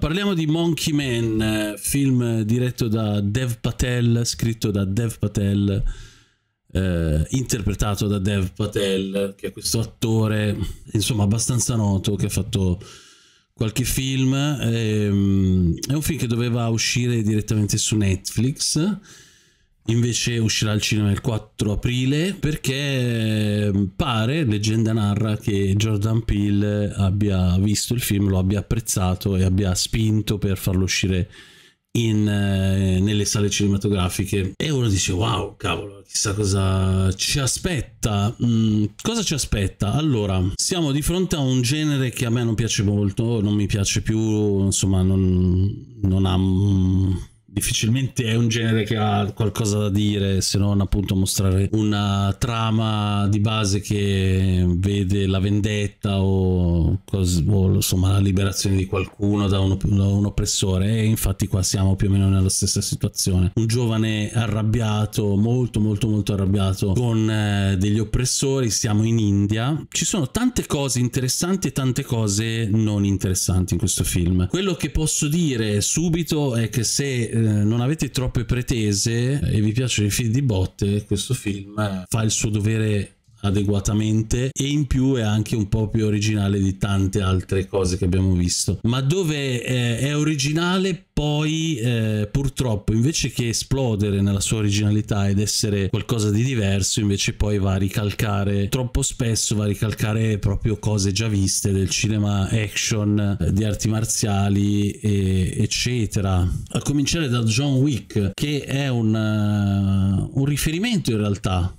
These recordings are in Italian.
Parliamo di Monkey Man, film diretto da Dev Patel, scritto da Dev Patel, eh, interpretato da Dev Patel, che è questo attore, insomma, abbastanza noto, che ha fatto qualche film. Ehm, è un film che doveva uscire direttamente su Netflix invece uscirà al cinema il 4 aprile perché ehm, pare, leggenda narra, che Jordan Peele abbia visto il film, lo abbia apprezzato e abbia spinto per farlo uscire in, eh, nelle sale cinematografiche e uno dice wow cavolo chissà cosa ci aspetta mm, cosa ci aspetta allora siamo di fronte a un genere che a me non piace molto non mi piace più insomma non, non ha difficilmente è un genere che ha qualcosa da dire se non appunto mostrare una trama di base che vede la vendetta o, cos- o insomma la liberazione di qualcuno da un, da un oppressore e infatti qua siamo più o meno nella stessa situazione un giovane arrabbiato molto molto molto arrabbiato con eh, degli oppressori siamo in India ci sono tante cose interessanti e tante cose non interessanti in questo film quello che posso dire subito è che se eh, eh, non avete troppe pretese e vi piacciono i film di botte, questo film fa il suo dovere adeguatamente e in più è anche un po' più originale di tante altre cose che abbiamo visto. Ma dove eh, è originale poi eh, purtroppo invece che esplodere nella sua originalità ed essere qualcosa di diverso invece poi va a ricalcare troppo spesso va a ricalcare proprio cose già viste del cinema action eh, di arti marziali e, eccetera a cominciare da John Wick che è un, uh, un riferimento in realtà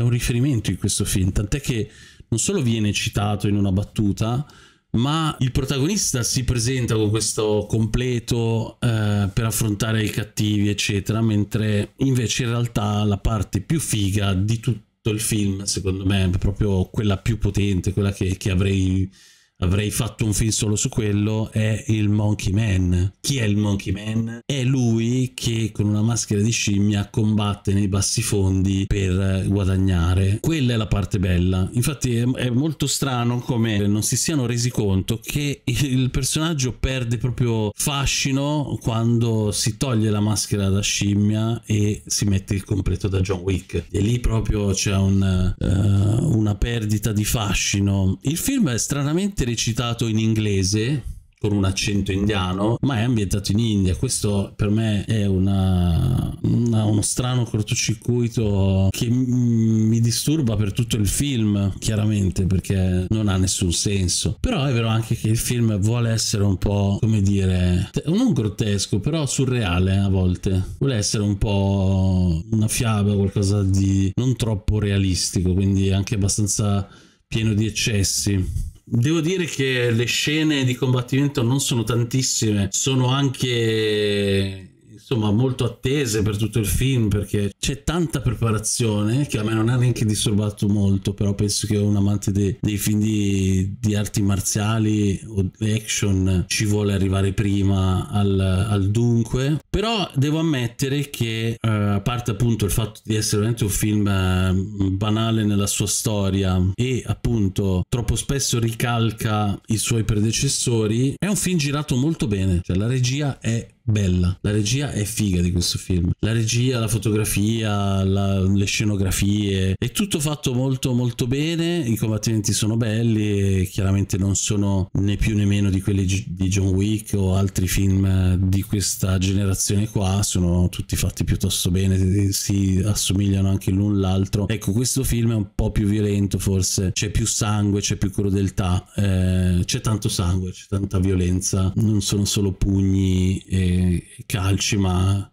è un riferimento in questo film, tant'è che non solo viene citato in una battuta, ma il protagonista si presenta con questo completo eh, per affrontare i cattivi, eccetera, mentre invece in realtà la parte più figa di tutto il film, secondo me, è proprio quella più potente, quella che, che avrei, avrei fatto un film solo su quello, è il Monkey Man. Chi è il Monkey Man? È lui che con una maschera di scimmia combatte nei bassi fondi per guadagnare. Quella è la parte bella. Infatti è, è molto strano come non si siano resi conto che il personaggio perde proprio fascino quando si toglie la maschera da scimmia e si mette il completo da John Wick. E lì proprio c'è un, uh, una perdita di fascino. Il film è stranamente recitato in inglese con un accento indiano, ma è ambientato in India. Questo per me è una, una, uno strano cortocircuito che mi disturba per tutto il film, chiaramente, perché non ha nessun senso. Però è vero anche che il film vuole essere un po', come dire, non grottesco, però surreale a volte. Vuole essere un po' una fiaba, qualcosa di non troppo realistico, quindi anche abbastanza pieno di eccessi. Devo dire che le scene di combattimento non sono tantissime, sono anche insomma molto attese per tutto il film perché c'è tanta preparazione che a me non ha neanche disturbato molto però penso che un amante dei, dei film di, di, arti marziali o action ci vuole arrivare prima al, al dunque però devo ammettere che eh, a parte appunto il fatto di essere veramente un film eh, banale nella sua storia e appunto troppo spesso ricalca i suoi predecessori è un film girato molto bene cioè la regia è bella. La regia è figa di questo film. La regia, la fotografia, la, le scenografie, è tutto fatto molto molto bene. I combattimenti sono belli e chiaramente non sono né più né meno di quelli di John Wick o altri film di questa generazione qua. Sono tutti fatti piuttosto bene, si assomigliano anche l'un l'altro. Ecco, questo film è un po' più violento forse. C'è più sangue, c'è più crudeltà, eh, c'è tanto sangue, c'è tanta violenza. Non sono solo pugni e i calci, ma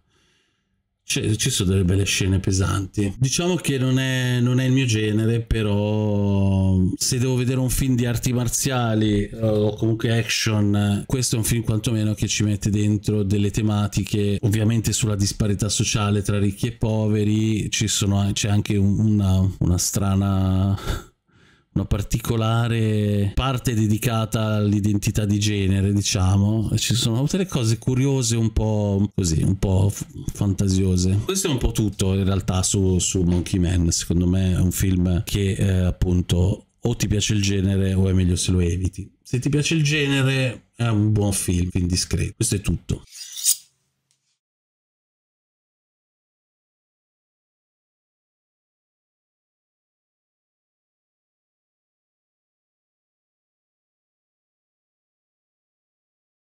ci sono delle belle scene pesanti. Diciamo che non è, non è, il mio genere, però se devo vedere un film di arti marziali eh, o comunque action, questo è un film quantomeno che ci mette dentro delle tematiche, ovviamente sulla disparità sociale tra ricchi e poveri, c'è anche una, una strana una particolare parte dedicata all'identità di genere, diciamo. Ci sono tutte le cose curiose, un po' così, un po' fantasiose. Questo è un po' tutto in realtà su, su Monkey Man. Secondo me è un film che eh, appunto o ti piace il genere o è meglio se lo eviti. Se ti piace il genere è un buon film, film discreto. Questo è tutto.